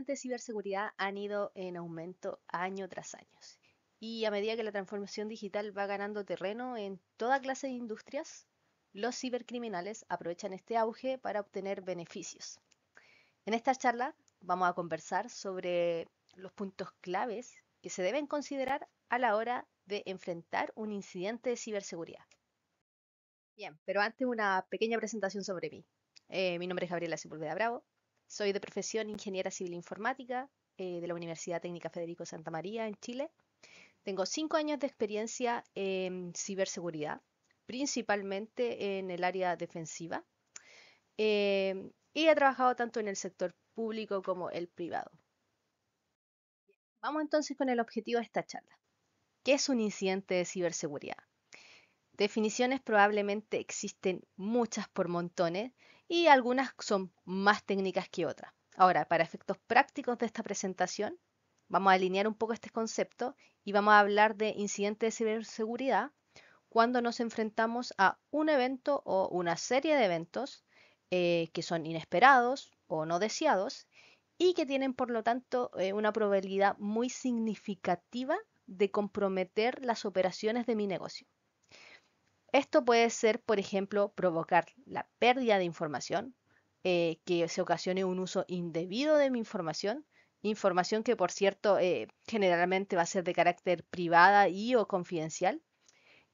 de ciberseguridad han ido en aumento año tras año. Y a medida que la transformación digital va ganando terreno en toda clase de industrias, los cibercriminales aprovechan este auge para obtener beneficios. En esta charla vamos a conversar sobre los puntos claves que se deben considerar a la hora de enfrentar un incidente de ciberseguridad. Bien, pero antes una pequeña presentación sobre mí. Eh, mi nombre es Gabriela Sepúlveda Bravo, soy de profesión ingeniera civil informática eh, de la Universidad Técnica Federico Santa María en Chile. Tengo cinco años de experiencia en ciberseguridad, principalmente en el área defensiva. Eh, y he trabajado tanto en el sector público como el privado. Vamos entonces con el objetivo de esta charla. ¿Qué es un incidente de ciberseguridad? Definiciones probablemente existen muchas por montones y algunas son más técnicas que otras. Ahora, para efectos prácticos de esta presentación, vamos a alinear un poco este concepto y vamos a hablar de incidentes de ciberseguridad cuando nos enfrentamos a un evento o una serie de eventos eh, que son inesperados o no deseados y que tienen, por lo tanto, eh, una probabilidad muy significativa de comprometer las operaciones de mi negocio. Esto puede ser, por ejemplo, provocar la pérdida de información, eh, que se ocasione un uso indebido de mi información, información que, por cierto, eh, generalmente va a ser de carácter privada y o confidencial,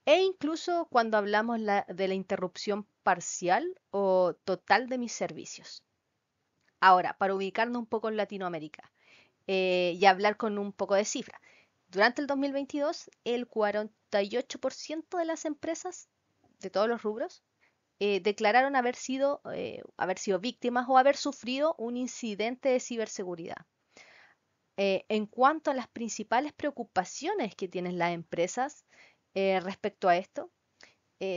e incluso cuando hablamos de la interrupción parcial o total de mis servicios. Ahora, para ubicarnos un poco en Latinoamérica eh, y hablar con un poco de cifra. Durante el 2022, el 40, 98% de las empresas, de todos los rubros, eh, declararon haber sido, eh, haber sido víctimas o haber sufrido un incidente de ciberseguridad. Eh, en cuanto a las principales preocupaciones que tienen las empresas respecto a esto,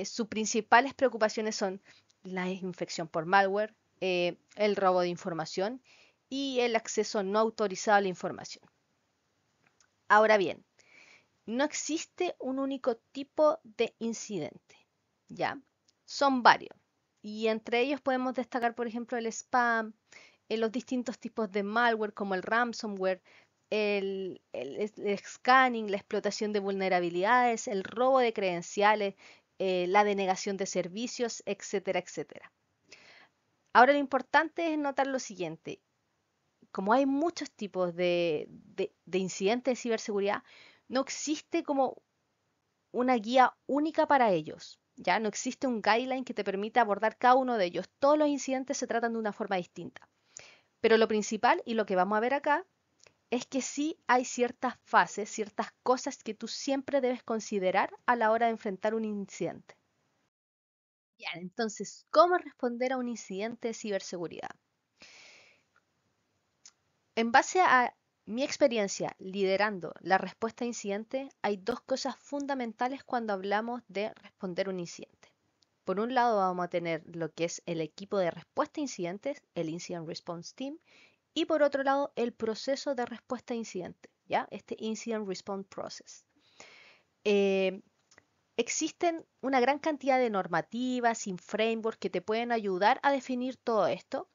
sus principales preocupaciones son la infección por malware, el robo de información y el acceso no autorizado a la información. Ahora bien, no existe un único tipo de incidente, ¿ya? Son varios. Y entre ellos podemos destacar, por ejemplo, el spam, eh, los distintos tipos de malware como el ransomware, el, scanning, la explotación de vulnerabilidades, el robo de credenciales, eh, la denegación de servicios, etcétera, etcétera. Ahora lo importante es notar lo siguiente. Como hay muchos tipos de, de incidentes de ciberseguridad, no existe como una guía única para ellos. Ya no existe un guideline que te permita abordar cada uno de ellos. Todos los incidentes se tratan de una forma distinta. Pero lo principal y lo que vamos a ver acá es que sí hay ciertas fases, ciertas cosas que tú siempre debes considerar a la hora de enfrentar un incidente. Bien, entonces, ¿cómo responder a un incidente de ciberseguridad? En base a mi experiencia liderando la respuesta a incidentes, hay dos cosas fundamentales cuando hablamos de responder un incidente. Por un lado vamos a tener lo que es el equipo de respuesta a incidentes, el Incident Response Team, y por otro lado el proceso de respuesta a incidente, ¿ya? Este Incident Response Process. Eh, existen una gran cantidad de normativas y frameworks que te pueden ayudar a definir todo esto,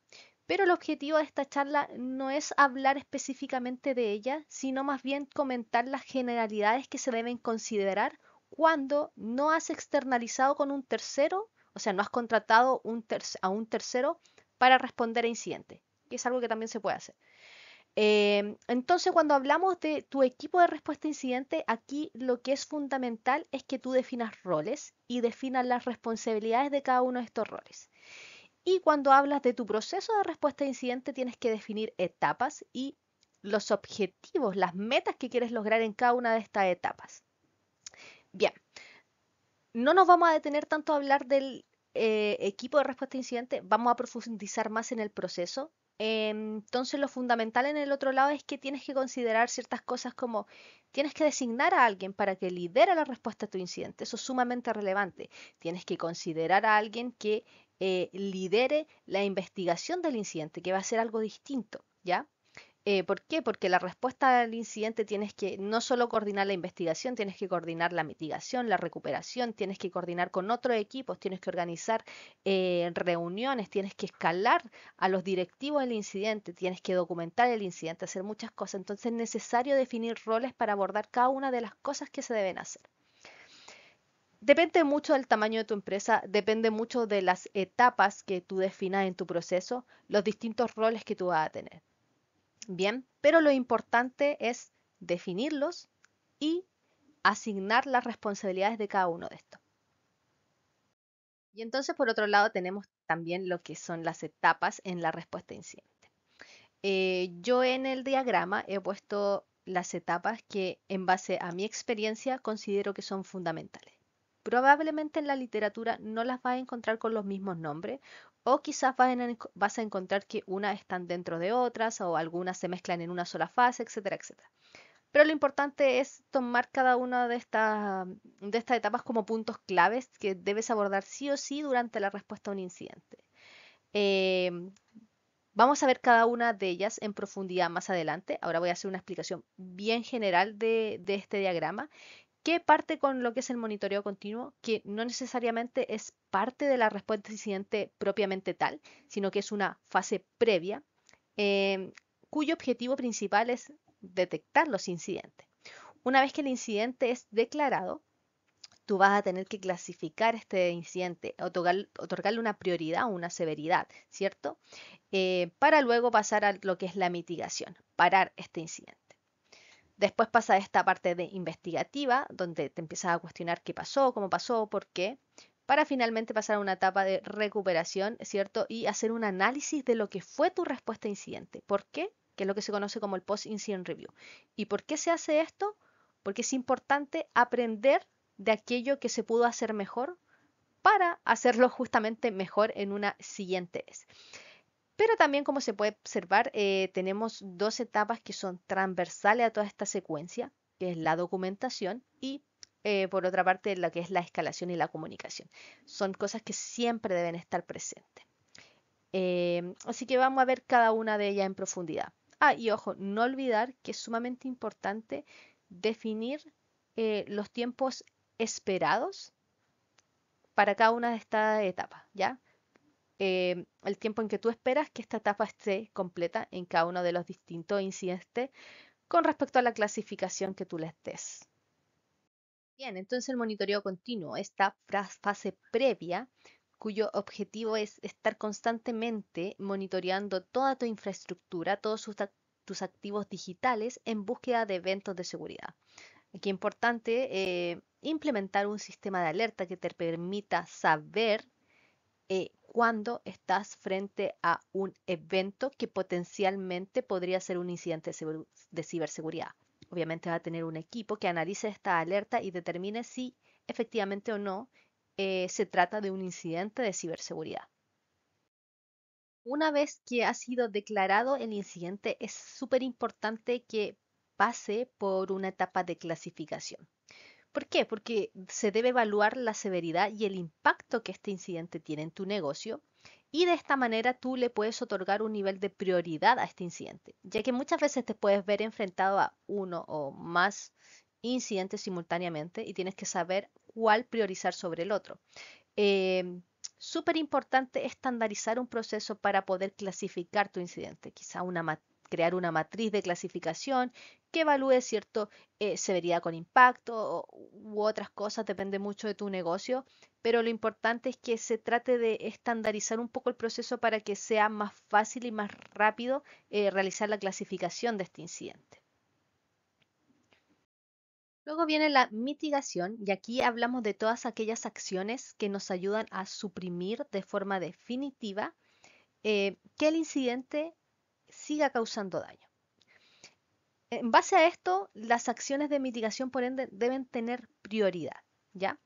pero el objetivo de esta charla no es hablar específicamente de ella, sino más bien comentar las generalidades que se deben considerar cuando no has externalizado con un tercero, o sea, no has contratado a un tercero para responder a incidentes, que es algo que también se puede hacer. Eh, entonces, cuando hablamos de tu equipo de respuesta a incidente, aquí lo que es fundamental es que tú definas roles y definas las responsabilidades de cada uno de estos roles. Y cuando hablas de tu proceso de respuesta a incidente, tienes que definir etapas y los objetivos, las metas que quieres lograr en cada una de estas etapas. Bien, no nos vamos a detener tanto a hablar del eh, equipo de respuesta a incidente, vamos a profundizar más en el proceso Em, entonces lo fundamental en el otro lado es que tienes que considerar ciertas cosas como tienes que designar a alguien para que lidera la respuesta a tu incidente. Eso es sumamente relevante. Tienes que considerar a alguien que eh, lidere la investigación del incidente, que va a ser algo distinto, ¿ya? Eh, ¿Por qué? Porque la respuesta al incidente tienes que no solo coordinar la investigación, tienes que coordinar la mitigación, la recuperación, tienes que coordinar con otros equipos, tienes que organizar eh, reuniones, tienes que escalar a los directivos del incidente, tienes que documentar el incidente, hacer muchas cosas. Entonces es necesario definir roles para abordar cada una de las cosas que se deben hacer. Depende mucho del tamaño de tu empresa, depende mucho de las etapas que tú definas en tu proceso, los distintos roles que tú vas a tener. Bien, pero lo importante es definirlos y asignar las responsabilidades de cada uno de estos. Y entonces, por otro lado, tenemos también lo que son las etapas en la respuesta incidente. Eh, yo en el diagrama he puesto las etapas que en base a mi experiencia considero que son fundamentales. Probablemente en la literatura no las va a encontrar con los mismos nombres o quizás vas a encontrar que unas están dentro de otras o algunas se mezclan en una sola fase, etcétera, etcétera. Pero lo importante es tomar cada una de, de estas etapas como puntos claves que debes abordar sí o sí durante la respuesta a un incidente. Em, vamos a ver cada una de ellas en profundidad más adelante. Ahora voy a hacer una explicación bien general de este diagrama Qué parte con lo que es el monitoreo continuo, que no necesariamente es parte de la respuesta incidente propiamente tal, sino que es una fase previa, em, cuyo objetivo principal es detectar los incidentes. Una vez que el incidente es declarado, tú vas a tener que clasificar este incidente, otorgarle una prioridad, una severidad, ¿cierto? Eh, para luego pasar a lo que es la mitigación, parar este incidente. Después pasa esta parte de investigativa, donde te empiezas a cuestionar qué pasó, cómo pasó, por qué, para finalmente pasar a una etapa de recuperación, ¿cierto? Y hacer un análisis de lo que fue tu respuesta incidente. ¿Por qué? Que es lo que se conoce como el post-incident review. ¿Y por qué se hace esto? Porque es importante aprender de aquello que se pudo hacer mejor para hacerlo justamente mejor en una siguiente vez. Pero también, como se puede observar, eh, tenemos dos etapas que son transversales a toda esta secuencia, que es la documentación y, eh, por otra parte, la que es la escalación y la comunicación. Son cosas que siempre deben estar presentes. Em, así que vamos a ver cada una de ellas en profundidad. Ah, y ojo, no olvidar que es sumamente importante definir eh, los tiempos esperados para cada una de estas etapas, ¿ya? Em, el tiempo en que tú esperas que esta etapa esté completa en cada uno de los distintos incidentes con respecto a la clasificación que tú le estés. Bien, entonces el monitoreo continuo, esta fase previa, cuyo objetivo es estar constantemente monitoreando toda tu infraestructura, todos tus activos digitales en búsqueda de eventos de seguridad. Aquí es importante eh, implementar un sistema de alerta que te permita saber eh, cuando estás frente a un evento que potencialmente podría ser un incidente de ciberseguridad. Obviamente va a tener un equipo que analice esta alerta y determine si efectivamente o no eh, se trata de un incidente de ciberseguridad. Una vez que ha sido declarado el incidente, es súper importante que pase por una etapa de clasificación. ¿Por qué? Porque se debe evaluar la severidad y el impacto que este incidente tiene en tu negocio y de esta manera tú le puedes otorgar un nivel de prioridad a este incidente, ya que muchas veces te puedes ver enfrentado a uno o más incidentes simultáneamente y tienes que saber cuál priorizar sobre el otro. Em, Súper importante estandarizar un proceso para poder clasificar tu incidente, quizá crear una matriz de clasificación que evalúe cierto eh, severidad con impacto u otras cosas, depende mucho de tu negocio, pero lo importante es que se trate de estandarizar un poco el proceso para que sea más fácil y más rápido eh, realizar la clasificación de este incidente. Luego viene la mitigación y aquí hablamos de todas aquellas acciones que nos ayudan a suprimir de forma definitiva eh, que el incidente siga causando daño en base a esto, las acciones de mitigación, por ende, deben tener prioridad, ¿ya?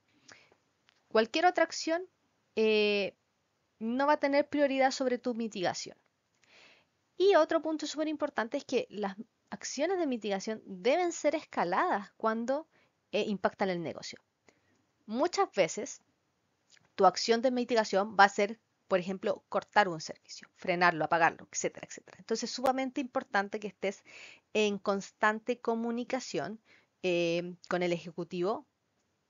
Cualquier otra acción eh, no va a tener prioridad sobre tu mitigación. Y otro punto súper importante es que las acciones de mitigación deben ser escaladas cuando eh, impactan el negocio. Muchas veces tu acción de mitigación va a ser por ejemplo, cortar un servicio, frenarlo, apagarlo, etcétera, etcétera. Entonces, es sumamente importante que estés en constante comunicación eh, con el ejecutivo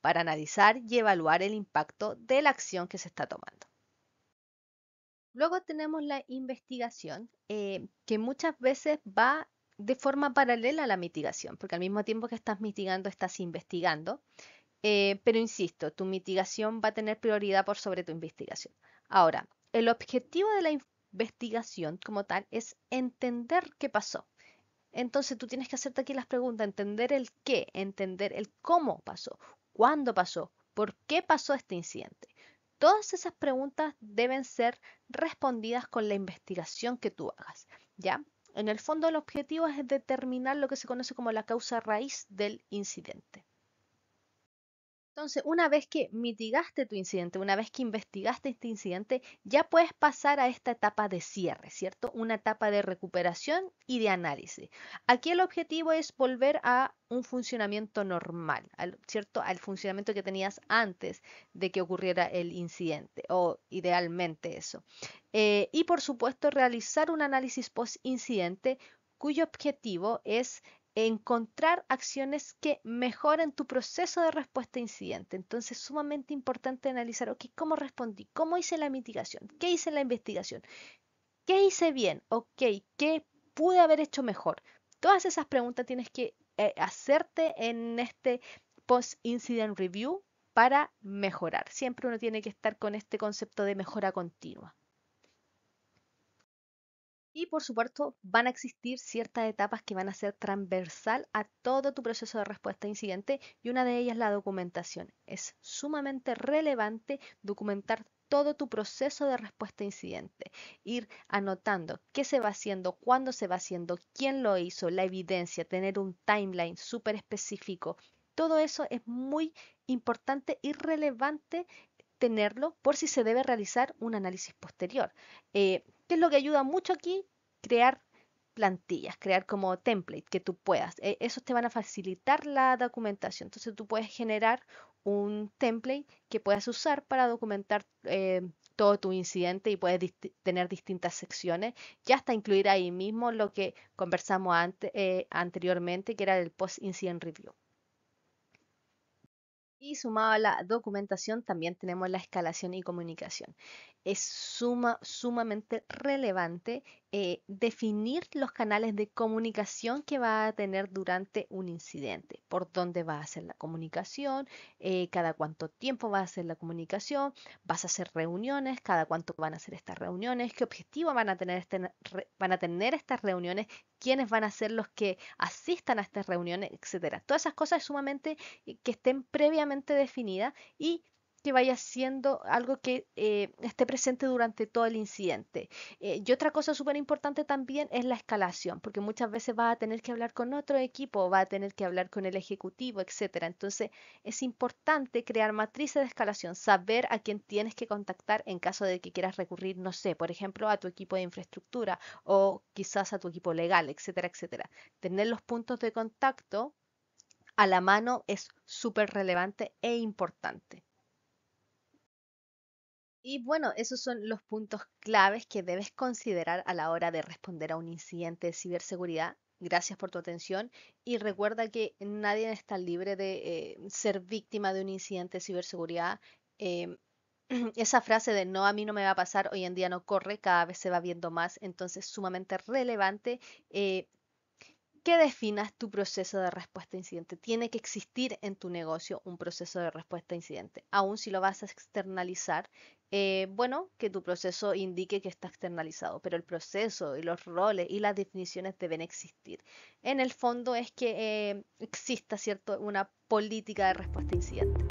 para analizar y evaluar el impacto de la acción que se está tomando. Luego tenemos la investigación, eh, que muchas veces va de forma paralela a la mitigación, porque al mismo tiempo que estás mitigando, estás investigando. Eh, pero insisto, tu mitigación va a tener prioridad por sobre tu investigación. Ahora, el objetivo de la investigación como tal es entender qué pasó. Entonces tú tienes que hacerte aquí las preguntas, entender el qué, entender el cómo pasó, cuándo pasó, por qué pasó este incidente. Todas esas preguntas deben ser respondidas con la investigación que tú hagas, ¿ya? En el fondo el objetivo es determinar lo que se conoce como la causa raíz del incidente. Entonces, una vez que mitigaste tu incidente, una vez que investigaste este incidente, ya puedes pasar a esta etapa de cierre, ¿cierto? Una etapa de recuperación y de análisis. Aquí el objetivo es volver a un funcionamiento normal, ¿cierto? Al funcionamiento que tenías antes de que ocurriera el incidente, o idealmente eso. Eh, y por supuesto, realizar un análisis post-incidente cuyo objetivo es encontrar acciones que mejoren tu proceso de respuesta a incidente. Entonces, es sumamente importante analizar, ok, ¿cómo respondí? ¿Cómo hice la mitigación? ¿Qué hice en la investigación? ¿Qué hice bien? Ok, ¿qué pude haber hecho mejor? Todas esas preguntas tienes que eh, hacerte en este post-incident review para mejorar. Siempre uno tiene que estar con este concepto de mejora continua. Y por supuesto, van a existir ciertas etapas que van a ser transversal a todo tu proceso de respuesta a incidente y una de ellas la documentación. Es sumamente relevante documentar todo tu proceso de respuesta a incidente. Ir anotando qué se va haciendo, cuándo se va haciendo, quién lo hizo, la evidencia, tener un timeline súper específico. Todo eso es muy importante y relevante tenerlo por si se debe realizar un análisis posterior. Eh, ¿Qué es lo que ayuda mucho aquí? Crear plantillas, crear como template que tú puedas. E, esos te van a facilitar la documentación. Entonces tú puedes generar un template que puedas usar para documentar eh, todo tu incidente y puedes tener distintas secciones ya hasta incluir ahí mismo lo que conversamos eh, anteriormente, que era el post-incident review. Y sumado a la documentación, también tenemos la escalación y comunicación. Es suma, sumamente relevante eh, definir los canales de comunicación que va a tener durante un incidente, por dónde va a hacer la comunicación, eh, cada cuánto tiempo va a hacer la comunicación, vas a hacer reuniones, cada cuánto van a hacer estas reuniones, qué objetivo este, van a tener, estas reuniones, quiénes van a ser los que asistan a estas reuniones, etcétera. Todas esas cosas sumamente eh, que estén previamente definida y que vaya siendo algo que eh, esté presente durante todo el incidente. Eh, y otra cosa súper importante también es la escalación, porque muchas veces va a tener que hablar con otro equipo, va a tener que hablar con el ejecutivo, etcétera. Entonces es importante crear matrices de escalación, saber a quién tienes que contactar en caso de que quieras recurrir, no sé, por ejemplo, a tu equipo de infraestructura o quizás a tu equipo legal, etcétera, etcétera. Tener los puntos de contacto a la mano es súper relevante e importante. Y bueno, esos son los puntos claves que debes considerar a la hora de responder a un incidente de ciberseguridad. Gracias por tu atención y recuerda que nadie está libre de eh, ser víctima de un incidente de ciberseguridad. Em, esa frase de no, a mí no me va a pasar, hoy en día no corre, cada vez se va viendo más, entonces sumamente relevante eh, ¿Qué definas tu proceso de respuesta a incidente. Tiene que existir en tu negocio un proceso de respuesta a incidente, aun si lo vas a externalizar. Eh, bueno, que tu proceso indique que está externalizado, pero el proceso y los roles y las definiciones deben existir. En el fondo es que eh, exista cierto, una política de respuesta a incidente.